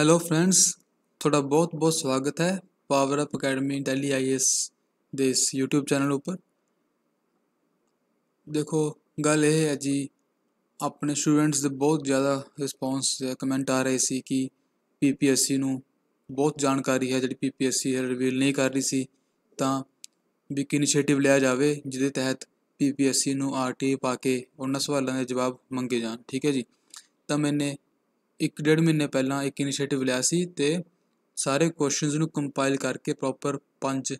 hello friends ਤੁਹਾਡਾ ਬਹੁਤ-ਬਹੁਤ ਸਵਾਗਤ ਹੈ power up academy Delhi IAS ਦੇ ਇਸ YouTube ਚੈਨਲ ਉੱਪਰ ਦੇਖੋ ਗੱਲ ਇਹ ਹੈ ਜੀ ਆਪਣੇ ਸਟੂਡੈਂਟਸ ਦੇ ਬਹੁਤ ਜ਼ਿਆਦਾ ਰਿਸਪੌਂਸ ਕਮੈਂਟ ਆ ਰਹੇ ਸੀ ਕਿ ਪੀਪੀਐਸਸੀ ਨੂੰ ਬਹੁਤ ਜਾਣਕਾਰੀ ਹੈ ਜਿਹੜੀ ਪੀਪੀਐਸਸੀ ਹੈ ਰਿਵੀਲ ਨਹੀਂ ਕਰ ਰਹੀ ਸੀ ਤਾਂ ਵੀ ਕਿ ਇਨੀਸ਼ੀਏਟਿਵ ਲਿਆ ਜਾਵੇ ਜਿਹਦੇ ਤਹਿਤ ਪੀਪੀਐਸਸੀ ਨੂੰ ਆਰਟੀ ਪਾ ਕੇ ਉਹਨਾਂ ਸਵਾਲਾਂ ਦੇ ਜਵਾਬ ਮੰਗੇ ਜਾਣ ਠੀਕ ਹੈ ਜੀ ਤਾਂ ਮੈਨੇ ਇੱਕ ਡੇਢ ਮਹੀਨੇ ਪਹਿਲਾਂ ਇੱਕ ਇਨੀਸ਼ੀਏਟਿਵ ਲਿਆ ਸੀ ਤੇ ਸਾਰੇ ਕੁਐਸਚਨਸ ਨੂੰ ਕੰਪਾਈਲ ਕਰਕੇ ਪ੍ਰੋਪਰ ਪੰਜ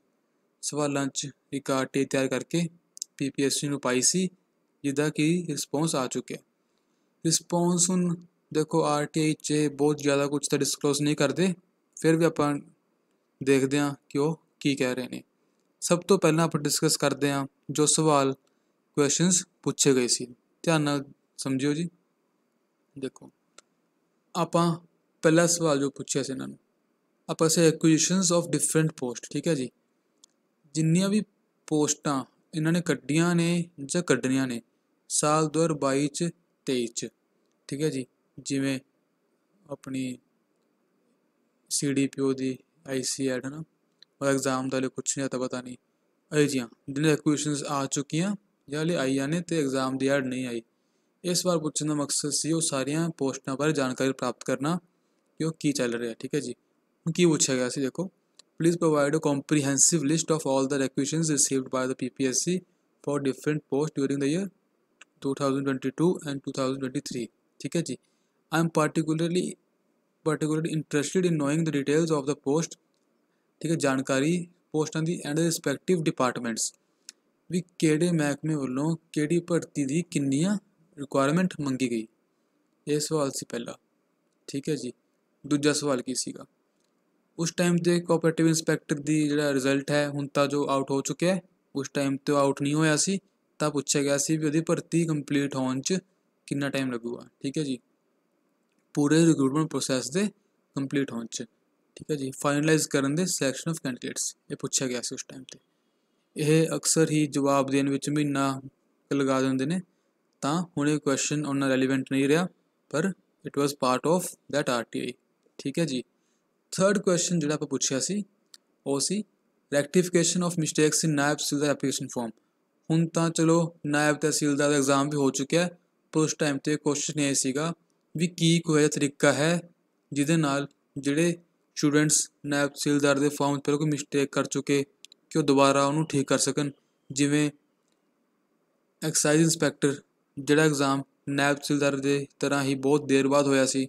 ਸਵਾਲਾਂ 'ਚ ਇੱਕ ਆਰਟੀ ਤਿਆਰ ਕਰਕੇ ਪੀਪੀਐਸਸੀ ਨੂੰ ਪਾਈ ਸੀ ਜਿੱਦਾਂ ਕਿ ਰਿਸਪੌਂਸ ਆ ਚੁੱਕਿਆ ਰਿਸਪੌਂਸ ਹੁਣ ਦੇਖੋ ਆਰਟੀਆਈ 'ਚ ਬਹੁਤ ਜ਼ਿਆਦਾ ਕੁਝ ਤਾਂ ਡਿਸਕਲੋਜ਼ ਨਹੀਂ ਕਰਦੇ ਫਿਰ ਵੀ ਆਪਾਂ ਦੇਖਦੇ ਹਾਂ ਕਿ ਉਹ ਕੀ ਕਹਿ ਰਹੇ ਨੇ ਸਭ ਤੋਂ ਪਹਿਲਾਂ ਆਪਾਂ ਡਿਸਕਸ ਕਰਦੇ ਹਾਂ ਜੋ ਸਵਾਲ ਕੁਐਸਚਨਸ ਪੁੱਛੇ ਗਏ ਸੀ ਧਿਆਨ ਨਾਲ ਸਮਝਿਓ ਜੀ ਦੇਖੋ ਆਪਾਂ ਪਹਿਲਾ ਸਵਾਲ ਜੋ ਪੁੱਛਿਆ ਸੀ ਇਹਨਾਂ ਨੂੰ ਆਪਾਂ say requisitions of different post ਠੀਕ ਹੈ ਜੀ ਜਿੰਨੀਆਂ ਵੀ ਪੋਸਟਾਂ ਇਹਨਾਂ ਨੇ ਕੱਢੀਆਂ ਨੇ ਜਾਂ ਕੱਢਣੀਆਂ ਨੇ ਸਾਲ 2022 ਚ 23 ਚ ਠੀਕ ਹੈ ਜੀ ਜਿਵੇਂ ਆਪਣੀ ਸੀਡੀਪੀਓ ਦੀ ਆਈਸੀਐਡ ਹੈ ਨਾ ਉਹ ਐਗਜ਼ਾਮ ਦਾ ਲਈ ਕੁਛ ਨਹੀਂ ਤਾਂ ਪਤਾ ਨਹੀਂ ਅਜੇ ਜੀਆਂ ਜਿੰਨੇ ਐਕੁਇਸ਼ਨਸ ਆ ਚੁੱਕੀਆਂ ਜਾਂ ਲਈ ਆਈਆਂ ਨੇ ਤੇ ਐਗਜ਼ਾਮ ਦੀ ਐਡ ਨਹੀਂ ਆਈ इस बार पूछने का मकसद से सारिया पोस्टा बारे जानकारी प्राप्त करना कि वह की चल है ठीक है जी की पूछा गया से देखो please provide a comprehensive list of all the requisition received by the PPSC for different post during the year 2022 and 2023 ठीक है जी I am particularly particularly interested in knowing the details of the post ठीक है जानकारी पोस्टा की and रिस्पैक्टिव departments भी कि महकमे वालों के भर्ती की किन्नियां ਰਿਕੁਆਇਰਮੈਂਟ ਮੰਗੀ ਗਈ ਇਹ ਸਵਾਲ ਸੀ ਪਹਿਲਾ ਠੀਕ ਹੈ ਜੀ ਦੂਜਾ ਸਵਾਲ ਕੀ ਸੀਗਾ ਉਸ ਟਾਈਮ ਤੇ ਕੋਆਪਰੇਟਿਵ ਇਨਸਪੈਕਟਰ ਦੀ ਜਿਹੜਾ ਰਿਜ਼ਲਟ ਹੈ ਹੁਣ ਤਾਂ ਜੋ ਆਊਟ ਹੋ ਚੁੱਕਿਆ ਉਸ ਟਾਈਮ ਤੇ ਆਊਟ ਨਹੀਂ ਹੋਇਆ ਸੀ ਤਾਂ ਪੁੱਛਿਆ ਗਿਆ ਸੀ ਵੀ ਉਹਦੀ ਭਰਤੀ ਕੰਪਲੀਟ ਹੋਣ 'ਚ ਕਿੰਨਾ ਟਾਈਮ ਲੱਗੂਗਾ ਠੀਕ ਹੈ ਜੀ ਪੂਰੇ ਰਿਕਰੂਟਮੈਂਟ ਪ੍ਰੋਸੈਸ ਦੇ ਕੰਪਲੀਟ ਹੋਣ 'ਚ ਠੀਕ ਹੈ ਜੀ ਫਾਈਨਲਾਈਜ਼ ਕਰਨ ਦੇ ਸਿਲੈਕਸ਼ਨ ਆਫ ਕੈਂਡੀਡੇਟਸ ਇਹ ਪੁੱਛਿਆ ਗਿਆ ਸੀ ਉਸ ਟਾਈਮ ਤੇ ਇਹ ਅਕਸਰ ਹੀ ਜਵਾਬ ਦੇਣ ਵਿੱਚ ਮਹੀਨਾ ਲਗਾ ਦਿੰਦੇ ਨੇ ਤਾਂ ਹੁਣ ਇਹ ਕੁਐਸਚਨ ਉਹਨਾਂ ਰੈਲੇਵੈਂਟ ਨਹੀਂ ਰਿਹਾ ਪਰ it was part of that RTI ਠੀਕ ਹੈ ਜੀ ਥਰਡ ਕੁਐਸਚਨ ਜਿਹੜਾ ਆਪਾਂ ਪੁੱਛਿਆ ਸੀ ਉਹ ਸੀ ਰੈਕਟੀਫਿਕੇਸ਼ਨ ਆਫ ਮਿਸਟੇਕਸ ਇਨ ਨਾਇਬ ਤਹਿਸੀਲਦਾਰ ਐਪਲੀਕੇਸ਼ਨ ਫਾਰਮ ਹੁਣ ਤਾਂ ਚਲੋ ਨਾਇਬ ਤਹਿਸੀਲਦਾਰ ਦਾ ਐਗਜ਼ਾਮ ਵੀ ਹੋ ਚੁੱਕਿਆ ਹੈ ਉਸ ਟਾਈਮ ਤੇ ਕੁਐਸਚਨ ਇਹ ਸੀਗਾ ਵੀ ਕੀ ਕੋਈ ਤਰੀਕਾ ਹੈ ਜਿਹਦੇ ਨਾਲ ਜਿਹੜੇ ਸਟੂਡੈਂਟਸ ਨਾਇਬ ਤਹਿਸੀਲਦਾਰ ਦੇ ਫਾਰਮ ਤੇ ਕੋਈ ਮਿਸਟੇਕ ਕਰ ਚੁੱਕੇ ਕਿ ਉਹ ਦੁਬਾਰਾ ਉਹਨੂੰ ਠੀਕ ਕਰ ਸਕਣ ਜਿਵੇਂ ਐਕਸਾਈਜ਼ ਇਨਸਪੈਕਟਰ ਜਿਹੜਾ ਐਗਜ਼ਾਮ ਨਾਇਬ ਤਹਿਸੀਲਦਾਰ ਦੇ ਤਰ੍ਹਾਂ ਹੀ ਬਹੁਤ ਦੇਰ ਬਾਅਦ ਹੋਇਆ ਸੀ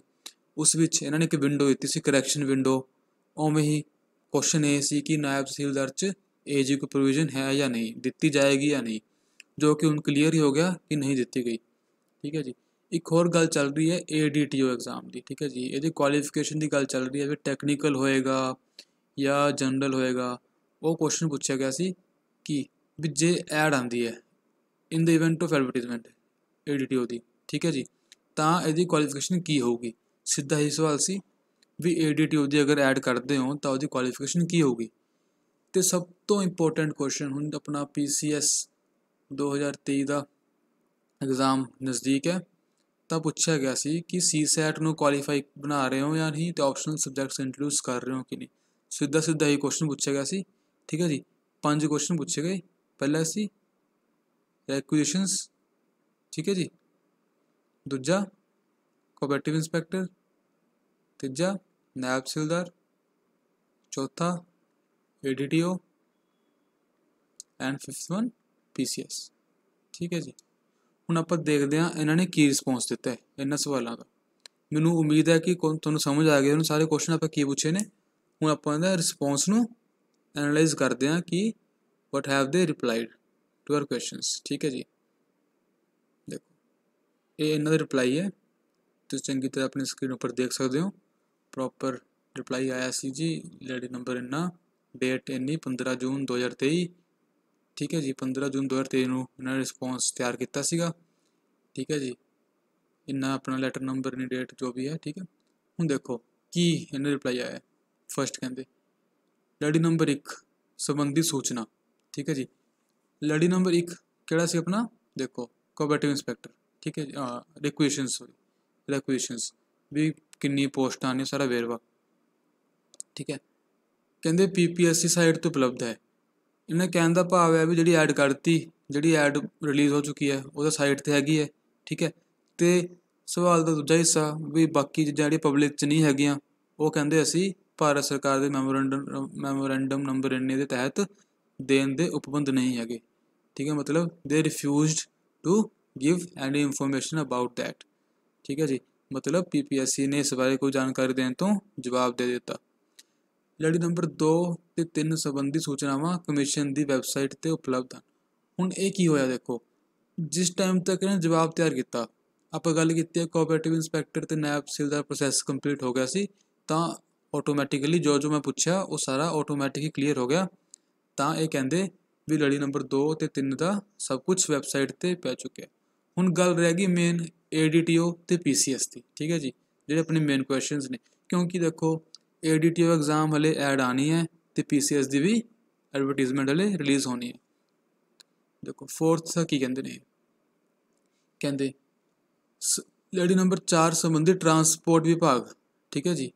ਉਸ ਵਿੱਚ ਇਹਨਾਂ ਨੇ ਇੱਕ ਵਿੰਡੋ ਦਿੱਤੀ ਸੀ ਕਰੈਕਸ਼ਨ ਵਿੰਡੋ ਉਵੇਂ ਹੀ ਕੁਐਸਚਨ ਇਹ ਸੀ ਕਿ ਨਾਇਬ ਤਹਿਸੀਲਦਾਰ 'ਚ ਏਜੀ ਕੋ ਪ੍ਰੋਵੀਜ਼ਨ ਹੈ ਜਾਂ ਨਹੀਂ ਦਿੱਤੀ ਜਾਏਗੀ ਜਾਂ ਨਹੀਂ ਜੋ ਕਿ ਹੁਣ ਕਲੀਅਰ ਹੀ ਹੋ ਗਿਆ ਕਿ ਨਹੀਂ ਦਿੱਤੀ ਗਈ ਠੀਕ ਹੈ ਜੀ ਇੱਕ ਹੋਰ ਗੱਲ ਚੱਲ ਰਹੀ ਹੈ ਏਡੀਟੀਓ ਐਗਜ਼ਾਮ ਦੀ ਠੀਕ ਹੈ ਜੀ ਇਹਦੀ ਕੁਆਲੀਫਿਕੇਸ਼ਨ ਦੀ ਗੱਲ ਚੱਲ ਰਹੀ ਹੈ ਵੀ ਟੈਕਨੀਕਲ ਹੋਏਗਾ ਜਾਂ ਜਨਰਲ ਹੋਏਗਾ ਉਹ ਕੁਐਸਚਨ ਪੁੱਛਿਆ ਗਿਆ ਸੀ ਕਿ ਵੀ ਜੇ ਐਡ ਆਂਦੀ ਹੈ in the event of advertisement ADT ਦੀ ਠੀਕ ਹੈ ਜੀ ਤਾਂ ਇਹਦੀ ਕੁਆਲੀਫਿਕੇਸ਼ਨ ਕੀ ਹੋਊਗੀ ਸਿੱਧਾ ਹੀ ਸਵਾਲ ਸੀ ਵੀ ਏਡੀਟੀ ਦੀ ਅਗਰ ਐਡ ਕਰਦੇ ਹੋ ਤਾਂ ਉਹਦੀ ਕੁਆਲੀਫਿਕੇਸ਼ਨ ਕੀ ਹੋਊਗੀ ਤੇ ਸਭ ਤੋਂ ਇੰਪੋਰਟੈਂਟ ਕੁਐਸਚਨ ਹੁਣ ਆਪਣਾ ਪੀਸੀਐਸ 2023 ਦਾ ਐਗਜ਼ਾਮ ਨਜ਼ਦੀਕ ਹੈ ਤਾਂ ਪੁੱਛਿਆ ਗਿਆ ਸੀ ਕਿ ਸੀਸੈਟ ਨੂੰ ਕੁਆਲੀਫਾਈ ਬਣਾ ਰਹੇ ਹੋ ਜਾਂ ਨਹੀਂ ਤੇ ਆਪਸ਼ਨਲ ਸਬਜੈਕਟਸ ਇੰਟਰੋਡਿਊਸ ਕਰ ਰਹੇ ਹੋ ਕਿ ਨਹੀਂ ਸਿੱਧਾ ਸਿੱਧਾ ਹੀ ਕੁਐਸਚਨ ਪੁੱਛਿਆ ਗਿਆ ਸੀ ਠੀਕ ਹੈ ਜੀ ਪੰਜ ਕੁਐਸਚਨ ਪੁੱਛੇ ਗਏ ਪਹਿਲਾ ਸੀ ਐਕੁਜੀਸ਼ਨਸ ਠੀਕ ਹੈ ਜੀ ਦੂਜਾ ਕੋਆਪਰੇਟਿਵ ਇੰਸਪੈਕਟਰ ਤੀਜਾ ਨਾਇਬ ਸਿਲਦਾਰ ਚੌਥਾ ADTO and fifth one PCS ਠੀਕ ਹੈ ਜੀ ਹੁਣ ਆਪਾਂ ਦੇਖਦੇ ਹਾਂ ਇਹਨਾਂ ਨੇ ਕੀ ਰਿਸਪੌਂਸ ਦਿੱਤਾ ਹੈ ਇਹਨਾਂ ਸਵਾਲਾਂ ਦਾ ਮੈਨੂੰ ਉਮੀਦ ਹੈ ਕਿ ਤੁਹਾਨੂੰ ਸਮਝ ਆ ਗਿਆ ਉਹਨਾਂ ਸਾਰੇ ਕੁਐਸਚਨ ਆਪਾਂ ਕੀ ਪੁੱਛੇ ਨੇ ਹੁਣ ਆਪਾਂ ਇਹਦਾ ਰਿਸਪੌਂਸ ਨੂੰ ਐਨਾਲਾਈਜ਼ ਕਰਦੇ ਹਾਂ ਕਿ what have they replied to our questions ਠੀਕ ਹੈ ਜੀ ਇਹ ਇਹਨਾਂ ਦਾ ਰਿਪਲਾਈ ਹੈ ਤੁਸੀਂ ਚੰਗੀ ਤਰ੍ਹਾਂ ਆਪਣੀ ਸਕਰੀਨ ਉੱਪਰ ਦੇਖ ਸਕਦੇ ਹੋ ਪ੍ਰੋਪਰ ਰਿਪਲਾਈ ਆਇਆ ਸੀ ਜੀ ਲੇਡੀ ਨੰਬਰ ਇਹਨਾਂ ਡੇਟ ਇੰਨੀ 15 ਜੂਨ 2023 ਠੀਕ ਹੈ ਜੀ 15 ਜੂਨ 2023 ਨੂੰ ਇਹਨਾਂ ਨੇ ਰਿਸਪੌਂਸ ਤਿਆਰ ਕੀਤਾ ਸੀਗਾ ਠੀਕ ਹੈ ਜੀ ਇਹਨਾਂ ਆਪਣਾ ਲੈਟਰ ਨੰਬਰ ਨਹੀਂ ਡੇਟ ਜੋ ਵੀ ਹੈ ਠੀਕ ਹੈ ਹੁਣ ਦੇਖੋ ਕੀ ਇਹਨਾਂ ਰਿਪਲਾਈ ਆਇਆ ਫਰਸਟ ਕਹਿੰਦੇ ਲੜੀ ਨੰਬਰ 1 ਸੰਬੰਧੀ ਸੂਚਨਾ ਠੀਕ ਹੈ ਜੀ ਲੜੀ ਨੰਬਰ 1 ਕਿਹੜਾ ਸੀ ਆਪਣਾ ਦੇਖੋ ਕੋਬੈਟਿਵ ਇਨਸਪੈਕਟਰ ਠੀਕ ਹੈ ਰਿਕੁਐਸ਼ਨਸ ਰਿਕੁਐਸ਼ਨਸ ਵੀ ਕਿੰਨੀ ਪੋਸਟਾਂ ਨੇ ਸਾਰਾ ਵੇਰਵਾ ਠੀਕ ਹੈ ਕਹਿੰਦੇ ਪੀਪੀਐਸਸੀ ਸਾਈਟ ਤੋਂ ਉਪਲਬਧ ਹੈ ਇਹਨਾਂ ਕਹਿਣ ਦਾ ਭਾਵ ਹੈ ਵੀ ਜਿਹੜੀ ਐਡ ਕਰਤੀ ਜਿਹੜੀ ਐਡ ਰਿਲੀਜ਼ ਹੋ ਚੁੱਕੀ ਹੈ ਉਹਦਾ ਸਾਈਟ ਤੇ ਹੈਗੀ ਹੈ ਠੀਕ ਹੈ ਤੇ ਸਵਾਲ ਦਾ ਦੂਜਾ ਹਿੱਸਾ ਵੀ ਬਾਕੀ ਜਿਹੜੀ ਪਬਲਿਕ ਚ ਨਹੀਂ ਹੈਗੀਆਂ ਉਹ ਕਹਿੰਦੇ ਅਸੀਂ ਭਾਰਤ ਸਰਕਾਰ ਦੇ ਮੈਮੋਰੈਂਡਮ ਮੈਮੋਰੈਂਡਮ ਨੰਬਰ 9 ਦੇ ਤਹਿਤ ਦੇਣ ਦੇ ਉਪਬੰਧ ਨਹੀਂ ਹੈਗੇ ਠੀਕ ਹੈ ਮਤਲਬ they refused to give any information about that ठीक है जी मतलब पीपीएससी ने इस बारे कोई जानकारी दें तो ਜਵਾਬ ਦੇ ਦਿੱਤਾ ਲੜੀ ਨੰਬਰ 2 ਤੇ 3 ਸੰਬੰਧੀ ਸੂਚਨਾਵਾਂ ਕਮਿਸ਼ਨ ਦੀ ਵੈਬਸਾਈਟ ਤੇ ਉਪਲਬਧ ਹਨ ਹੁਣ ਇਹ ਕੀ ਹੋਇਆ ਦੇਖੋ ਜਿਸ ਟਾਈਮ ਤੱਕ ਇਹਨਾਂ ਜਵਾਬ ਤਿਆਰ ਕੀਤਾ ਆਪਾਂ ਗੱਲ ਕੀਤੀ ਹੈ ਕੋਆਪਰੇਟਿਵ ਇਨਸਪੈਕਟਰ ਤੇ ਨੈਬ ਸੀਲ ਦਾ ਪ੍ਰੋਸੈਸ ਕੰਪਲੀਟ ਹੋ ਗਿਆ ਸੀ ਤਾਂ ਆਟੋਮੈਟਿਕਲੀ ਜੋ ਜੋ ਮੈਂ ਪੁੱਛਿਆ ਉਹ ਸਾਰਾ ਆਟੋਮੈਟਿਕਲੀ ਕਲੀਅਰ ਹੋ ਗਿਆ ਤਾਂ ਇਹ ਕਹਿੰਦੇ ਵੀ ਲੜੀ ਨੰਬਰ 2 ਤੇ 3 ਦਾ ਸਭ ਕੁਝ ਵੈਬਸਾਈਟ ਤੇ ਪੈ ਚੁੱਕਿਆ ਹੁਣ ਗੱਲ ਰਹਿ ਗਈ ਮੇਨ ADTO ਤੇ PCS ਦੀ ਠੀਕ ਹੈ ਜੀ ਜਿਹੜੇ ਆਪਣੇ ਮੇਨ ਕੁਐਸਚਨਸ ਨੇ ਕਿਉਂਕਿ ਦੇਖੋ ADTO ਐਗਜ਼ਾਮ ਹਲੇ ਐਡ ਆਣੀ ਹੈ ਤੇ PCS ਦੀ ਵੀ ਐਡਵਰਟਾਈਜ਼ਮੈਂਟ ਹਲੇ ਰਿਲੀਜ਼ ਹੋਣੀ ਹੈ ਦੇਖੋ ਫੋਰਥ ਸਾ ਕੀ ਕਹਿੰਦੇ ਨੇ ਕਹਿੰਦੇ ਲੜੀ ਨੰਬਰ 4 ਸੰਬੰਧੀ ਟਰਾਂਸਪੋਰਟ ਵਿਭਾਗ ਠੀਕ ਹੈ ਜੀ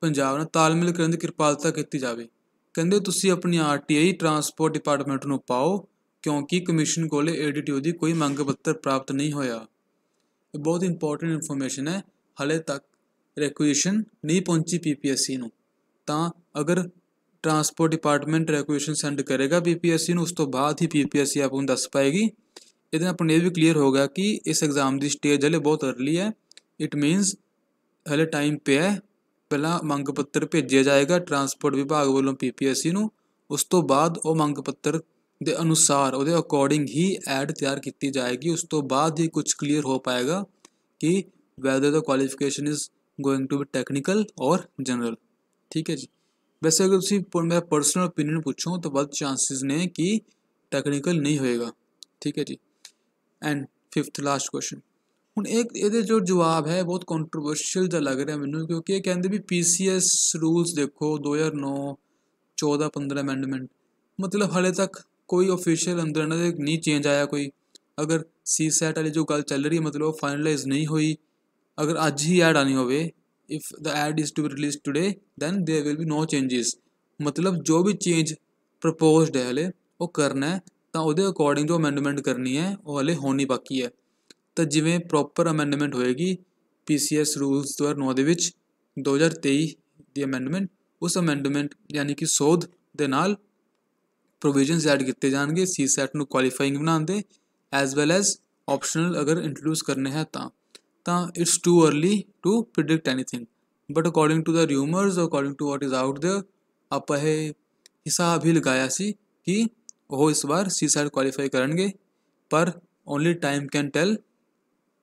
ਪੰਜਾਬ ਨਾਲ ਤਾਲਮੇਲ ਕਰਨ ਦੀ ਕਿਰਪਾਲਤਾ ਕੀਤੀ ਜਾਵੇ ਕਹਿੰਦੇ ਤੁਸੀਂ ਆਪਣੀ ਆਰਟੀਆਈ ਟਰਾਂਸਪੋਰਟ ਡਿਪਾਰਟਮੈਂਟ ਨੂੰ ਪਾਓ ਕਿਉਂਕਿ ਕਮਿਸ਼ਨ ਕੋਲ ਏਡੀਟੀਓ ਦੀ ਕੋਈ ਮੰਗ ਪੱਤਰ ਪ੍ਰਾਪਤ ਨਹੀਂ ਹੋਇਆ ਇਹ ਬਹੁਤ ਇੰਪੋਰਟੈਂਟ ਇਨਫੋਰਮੇਸ਼ਨ ਹੈ ਹਲੇ ਤੱਕ ਰੈਕੁਇਸ਼ਨ ਨਹੀਂ ਪਹੁੰਚੀ ਪੀਪੀਐਸਸੀ ਨੂੰ ਤਾਂ ਅਗਰ ਟਰਾਂਸਪੋਰਟ ਡਿਪਾਰਟਮੈਂਟ ਰੈਕੁਇਸ਼ਨ ਸੈਂਡ ਕਰੇਗਾ ਪੀਪੀਐਸਸੀ ਨੂੰ ਉਸ ਤੋਂ ਬਾਅਦ ਹੀ ਪੀਪੀਐਸਸੀ ਆਪ ਨੂੰ ਦੱਸ ਪਾਏਗੀ ਇਹਦੇ ਨਾਲ ਆਪਾਂ ਇਹ ਵੀ ਕਲੀਅਰ ਹੋ ਗਿਆ ਕਿ ਇਸ ਐਗਜ਼ਾਮ ਦੀ ਸਟੇਜ ਹਲੇ ਬਹੁਤ अर्ਲੀ ਹੈ ਇਟ ਮੀਨਸ ਹਲੇ ਟਾਈਮ ਪਿਆ ਹੈ ਪਹਿਲਾਂ ਮੰਗ ਪੱਤਰ ਭੇਜਿਆ ਜਾਏਗਾ ਟਰਾਂਸਪੋਰਟ ਵਿਭਾਗ ਵੱਲੋਂ ਪੀਪੀਐਸਸੀ ਨੂੰ ਉਸ ਤੋਂ ਬਾਅਦ ਉਹ ਮੰਗ ਪੱਤਰ ਦੇ ਅਨੁਸਾਰ ਉਹਦੇ ਅਕੋਰਡਿੰਗ ਹੀ ਐਡ ਤਿਆਰ ਕੀਤੀ ਜਾਏਗੀ ਉਸ ਤੋਂ ਬਾਅਦ ਹੀ ਕੁਝ ਕਲੀਅਰ ਹੋ ਪਾਏਗਾ ਕਿ whether the qualification is going to be technical or general ਠੀਕ ਹੈ ਜੀ ਵੈਸੇ ਅਗਰ ਤੁਸੀਂ ਮੈਂ ਪਰਸਨਲ opinion ਪੁੱਛੋ ਤਾਂ ਵੱਧ ਚਾਂਸਸ ਨੇ ਕਿ ਟੈਕਨੀਕਲ ਨਹੀਂ ਹੋਏਗਾ ਠੀਕ ਹੈ ਜੀ ਐਂਡ ਫਿਫਥ ਲਾਸਟ ਕੁਐਸਚਨ ਹੁਣ ਇੱਕ ਇਹਦੇ ਜੋ ਜਵਾਬ ਹੈ ਬਹੁਤ ਕੰਟਰੋਵਰਸ਼ੀਅਲ ਜਿਹਾ ਲੱਗ ਰਿਹਾ ਮੈਨੂੰ ਕਿਉਂਕਿ ਇਹ ਕਹਿੰਦੇ ਵੀ ਪੀਸੀਐਸ ਰੂਲਸ ਦੇਖੋ 2009 14 15 ਅਮੈਂਡਮੈਂਟ ਮਤਲਬ ਹਲੇ ਤੱਕ ਅਫੀਸ਼ੀਅਲ ਅੰਦਰ ਨਾ ਦੇ ਨਹੀਂ ਚੇਂਜ ਆਇਆ ਕੋਈ ਅਗਰ ਸੀ ਸੈਟ ਵਾਲੀ ਜੋ ਗੱਲ ਚੱਲ ਰਹੀ ਹੈ ਮਤਲਬ ਉਹ ਫਾਈਨਲਾਈਜ਼ ਨਹੀਂ ਹੋਈ ਅਗਰ ਅੱਜ ਹੀ ਐਡ ਆਣੀ ਹੋਵੇ if the ad is to be release today then there will be no changes ਮਤਲਬ ਜੋ ਵੀ ਚੇਂਜ ਪ੍ਰਪੋਜ਼ਡ ਹੈ ਹਲੇ ਉਹ ਕਰਨਾ ਹੈ ਤਾਂ ਉਹਦੇ ਅਕੋਰਡਿੰਗ ਜੋ ਅਮੈਂਡਮੈਂਟ ਕਰਨੀ ਹੈ ਉਹ ਹਲੇ ਹੋਣੀ ਬਾਕੀ ਹੈ ਤਾਂ ਜਿਵੇਂ ਪ੍ਰੋਪਰ ਅਮੈਂਡਮੈਂਟ ਹੋਏਗੀ ਪੀਸੀਐਸ ਰੂਲਸ 2009 ਦੇ ਵਿੱਚ 2023 ਦੀ ਅਮੈਂਡਮੈਂਟ ਉਸ ਅਮੈਂਡਮੈਂਟ ਯਾਨੀ ਕਿ ਸੋਧ ਦੇ ਨਾਲ ਪ੍ਰੋਵੀਜ਼ਨਸ ਐਡ ਕੀਤੇ ਜਾਣਗੇ ਸੀ ਸੈਟ ਨੂੰ ਕੁਆਲੀਫਾਈਂਗ ਬਣਾਉਣ ਦੇ ਐਸ ਵੈਲ ਐਸ ਆਪਸ਼ਨਲ ਅਗਰ ਇੰਟਰੋਡਿਊਸ ਕਰਨੇ ਹੈ ਤਾਂ ਤਾਂ it's too early to predict anything but according to the rumours according to what is out there ਆਪਾਂ ਇਹ ਹਿਸਾਬ ਹੀ ਲਗਾਇਆ ਸੀ ਕਿ ਉਹ ਇਸ ਵਾਰ ਸੀ ਸੈਟ ਕੁਆਲੀਫਾਈ ਕਰਨਗੇ ਪਰ ਓਨਲੀ ਟਾਈਮ ਕੈਨ ਟੈਲ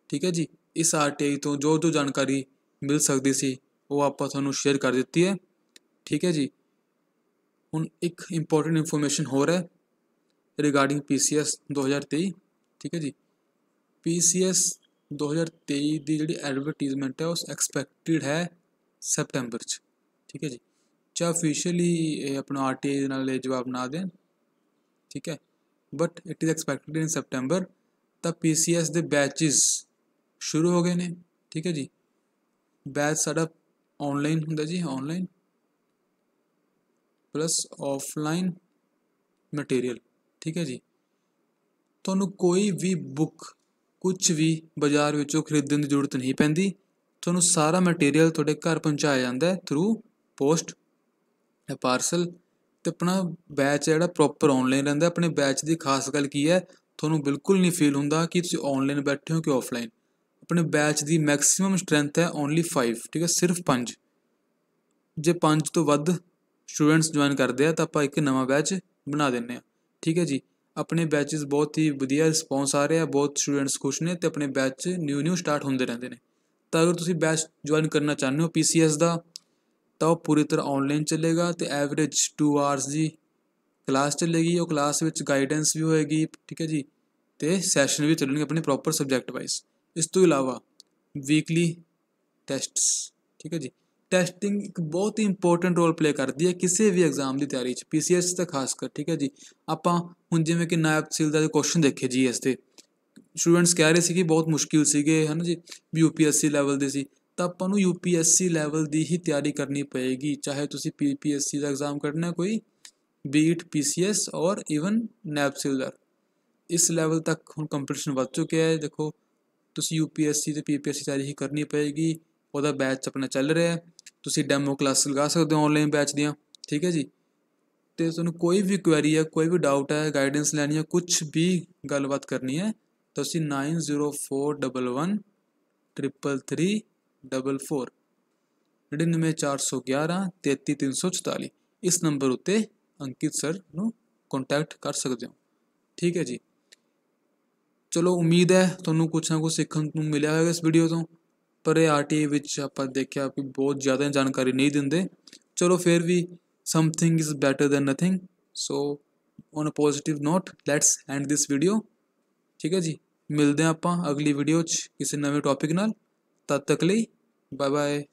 ਠੀਕ ਹੈ ਜੀ ਇਸ ਆਰਟੀਆਈ ਤੋਂ ਜੋ ਜੋ ਜਾਣਕਾਰੀ ਮਿਲ ਸਕਦੀ ਸੀ ਉਹ ਆਪਾਂ ਤੁਹਾਨੂੰ ਸ਼ੇਅਰ ਕਰ ਦਿੱਤੀ ਹੈ ਠੀਕ ਹੈ ਜੀ ਹੁਣ ਇੱਕ ਇੰਪੋਰਟੈਂਟ ਇਨਫੋਰਮੇਸ਼ਨ ਹੋਰ ਹੈ ਰਿਗਾਰਡਿੰਗ ਪੀਸੀਐਸ 2023 ਠੀਕ ਹੈ ਜੀ ਪੀਸੀਐਸ 2023 ਦੀ ਜਿਹੜੀ ਐਡਵਰਟਾਈਜ਼ਮੈਂਟ ਹੈ ਉਸ ਐਕਸਪੈਕਟਿਡ ਹੈ ਸੈਪਟੈਂਬਰ ਚ ਠੀਕ ਹੈ ਜੀ ਚਾ ਅਫੀਸ਼ੀਅਲੀ ਆਪਣਾ ਆਰਟੀਆਈ ਨਾਲ ਇਹ ਜਵਾਬ ਨਾ ਦੇਣ ਠੀਕ ਹੈ but it is expected in September ਤਾਂ ਪੀਸੀਐਸ ਦੇ ਬੈਚਸ ਸ਼ੁਰੂ ਹੋ ਗਏ ਨੇ ਠੀਕ ਹੈ ਜੀ ਬੈਚ ਸਾਡਾ ਆਨਲਾਈਨ ਹੁੰਦਾ ਜੀ ਆਨਲਾਈਨ ਪਲੱਸ ਆਫਲਾਈਨ ਮਟੀਰੀਅਲ ਠੀਕ ਹੈ ਜੀ ਤੁਹਾਨੂੰ ਕੋਈ ਵੀ ਬੁੱਕ ਕੁਝ ਵੀ ਬਾਜ਼ਾਰ ਵਿੱਚੋਂ ਖਰੀਦਣ ਦੀ ਜ਼ਰੂਰਤ ਨਹੀਂ ਪੈਂਦੀ ਤੁਹਾਨੂੰ ਸਾਰਾ ਮਟੀਰੀਅਲ ਤੁਹਾਡੇ ਘਰ ਪਹੁੰਚਾਇਆ ਜਾਂਦਾ ਹੈ ਥਰੂ ਪੋਸਟ ਜਾਂ ਪਾਰਸਲ ਤੇ ਆਪਣਾ ਬੈਚ ਜਿਹੜਾ ਪ੍ਰੋਪਰ ਆਨਲਾਈਨ ਰਹਿੰਦਾ ਆਪਣੇ ਬੈਚ ਦੀ ਖਾਸ ਗੱਲ ਕੀ ਹੈ ਤੁਹਾਨੂੰ ਬਿਲਕੁਲ ਨਹੀਂ ਫੀਲ ਹੁੰਦਾ ਕਿ ਤੁਸੀਂ ਆਨਲਾਈਨ ਬੈਠੇ ਹੋ ਕਿ ਆਫਲਾਈਨ ਆਪਣੇ ਬੈਚ ਦੀ ਮੈਕਸਿਮਮ ਸਟਰੈਂਥ ਹੈ ਓਨਲੀ 5 ਠੀਕ ਹੈ ਸਿਰਫ 5 ਜੇ 5 ਤੋਂ ਵੱਧ ਸਟੂਡੈਂਟਸ ਜੁਆਇਨ ਕਰਦੇ ਆ ਤਾਂ ਆਪਾਂ ਇੱਕ ਨਵਾਂ ਬੈਚ ਬਣਾ ਦਿੰਨੇ ਆ ਠੀਕ ਹੈ ਜੀ ਆਪਣੇ ਬੈਚਸ ਬਹੁਤ ਹੀ ਵਧੀਆ ਰਿਸਪੌਂਸ ਆ ਰਿਹਾ ਬਹੁਤ ਸਟੂਡੈਂਟਸ ਖੁਸ਼ ਨੇ ਤੇ ਆਪਣੇ ਬੈਚ ਨਿਊ ਨਿਊ ਸਟਾਰਟ ਹੁੰਦੇ ਰਹਿੰਦੇ ਨੇ ਤਾਂ ਅਗਰ ਤੁਸੀਂ ਬੈਚ ਜੁਆਇਨ ਕਰਨਾ ਚਾਹੁੰਦੇ ਹੋ ਪੀਸੀਐਸ ਦਾ ਤਾਂ ਉਹ ਪੂਰੀ ਤਰ੍ਹਾਂ ਆਨਲਾਈਨ ਚੱਲੇਗਾ ਤੇ ਐਵਰੇਜ 2 ਆਵਰਸ ਦੀ ਕਲਾਸ ਚੱਲੇਗੀ ਉਹ ਕਲਾਸ ਵਿੱਚ ਗਾਈਡੈਂਸ ਵੀ ਹੋਏਗੀ ਠੀਕ ਹੈ ਜੀ ਤੇ ਸੈਸ਼ਨ ਵੀ ਚੱਲਣਗੇ ਆਪਣੇ ਪ੍ਰੋਪਰ ਸਬਜੈਕਟ ਵਾਈਜ਼ ਇਸ ਤੋਂ ਇਲਾਵਾ ਵੀਕਲੀ ਟੈਸਟਸ ਠੀਕ ਹੈ ਜੀ ਟੈਸਟਿੰਗ ਇੱਕ ਬਹੁਤ ਹੀ ਇੰਪੋਰਟੈਂਟ ਰੋਲ ਪਲੇ ਕਰਦੀ ਹੈ ਕਿਸੇ ਵੀ ਐਗਜ਼ਾਮ ਦੀ ਤਿਆਰੀ 'ਚ ਪੀਸੀਐਸ ਤਾਂ ਖਾਸ ਕਰ ਠੀਕ ਹੈ ਜੀ ਆਪਾਂ ਹੁਣ ਜਿਵੇਂ ਕਿ ਨਾਇਬ ਤਹਿਸੀਲਦਾਰ ਦੇ ਕੁਐਸਚਨ ਦੇਖੇ ਜੀ ਇਸ ਤੇ ਸਟੂਡੈਂਟਸ ਕਹਿ ਰਹੇ ਸੀ ਕਿ ਬਹੁਤ ਮੁਸ਼ਕਿਲ ਸੀਗੇ ਹਨਾ ਜੀ ਯੂਪੀਐਸਸੀ ਲੈਵਲ ਦੇ ਸੀ ਤਾਂ ਆਪਾਂ ਨੂੰ ਯੂਪੀਐਸਸੀ ਲੈਵਲ ਦੀ ਹੀ ਤਿਆਰੀ ਕਰਨੀ ਪਏਗੀ ਚਾਹੇ ਤੁਸੀਂ ਪੀਪੀਐਸਸੀ ਦਾ ਐਗਜ਼ਾਮ ਕਰਨਾ ਕੋਈ ਬੀਟ ਪੀਸੀਐਸ ਔਰ ਇਵਨ ਨਾਇਬ ਤਹਿਸੀਲਦਾਰ ਇਸ ਲੈਵਲ ਤੱਕ ਹੁਣ ਕੰਪੀਟੀਸ਼ਨ ਵੱਧ ਚੁੱਕਿਆ ਹੈ ਦੇਖੋ ਤੁਸੀਂ ਯੂਪੀਐਸਸੀ ਤੇ ਪੀਪੀਐਸਸੀ ਤਿਆਰੀ ਹੀ ਕਰਨੀ ਪਏਗੀ ਉਹਦਾ ਬੈਚ ਆਪਣਾ ਚੱਲ ਰਿਹਾ ਹੈ ਤੁਸੀਂ ਡੈਮੋ ਕਲਾਸ ਲਗਾ ਸਕਦੇ ਹੋ ਆਨਲਾਈਨ ਬੈਚ ਦੀਆਂ ਠੀਕ ਹੈ ਜੀ ਤੇ ਤੁਹਾਨੂੰ ਕੋਈ ਵੀ ਕੁਐਰੀ ਹੈ ਕੋਈ ਵੀ ਡਾਊਟ ਹੈ ਗਾਈਡੈਂਸ ਲੈਣੀ ਹੈ ਕੁਝ ਵੀ ਗੱਲਬਾਤ ਕਰਨੀ ਹੈ ਤੁਸੀਂ 90411 33344 99411 33344 ਇਸ ਨੰਬਰ ਉੱਤੇ ਅੰਕਿਤ ਸਰ ਨੂੰ ਕੰਟੈਕਟ ਕਰ ਸਕਦੇ ਹੋ ਠੀਕ ਹੈ ਜੀ ਚਲੋ ਉਮੀਦ ਹੈ ਤੁਹਾਨੂੰ ਕੁਝ ਨਾ ਕੁਝ ਸਿੱਖਣ ਨੂੰ ਮਿਲਿਆ ਹੋਵੇਗਾ ਇਸ ਵੀਡੀਓ ਤੋਂ ਪਰ ਇਹ ਆਰਟੀਏ ਵਿੱਚ ਆਪਾਂ ਦੇਖਿਆ ਕਿ ਬਹੁਤ ਜ਼ਿਆਦਾ ਜਾਣਕਾਰੀ ਨਹੀਂ ਦਿੰਦੇ ਚਲੋ ਫਿਰ ਵੀ something is better than nothing so on a positive note let's end this video ਠੀਕ ਹੈ ਜੀ ਮਿਲਦੇ ਆਪਾਂ ਅਗਲੀ ਵੀਡੀਓ 'ਚ ਕਿਸੇ ਨਵੇਂ ਟੌਪਿਕ ਨਾਲ ਤਦ ਤੱਕ ਲਈ ਬਾਏ ਬਾਏ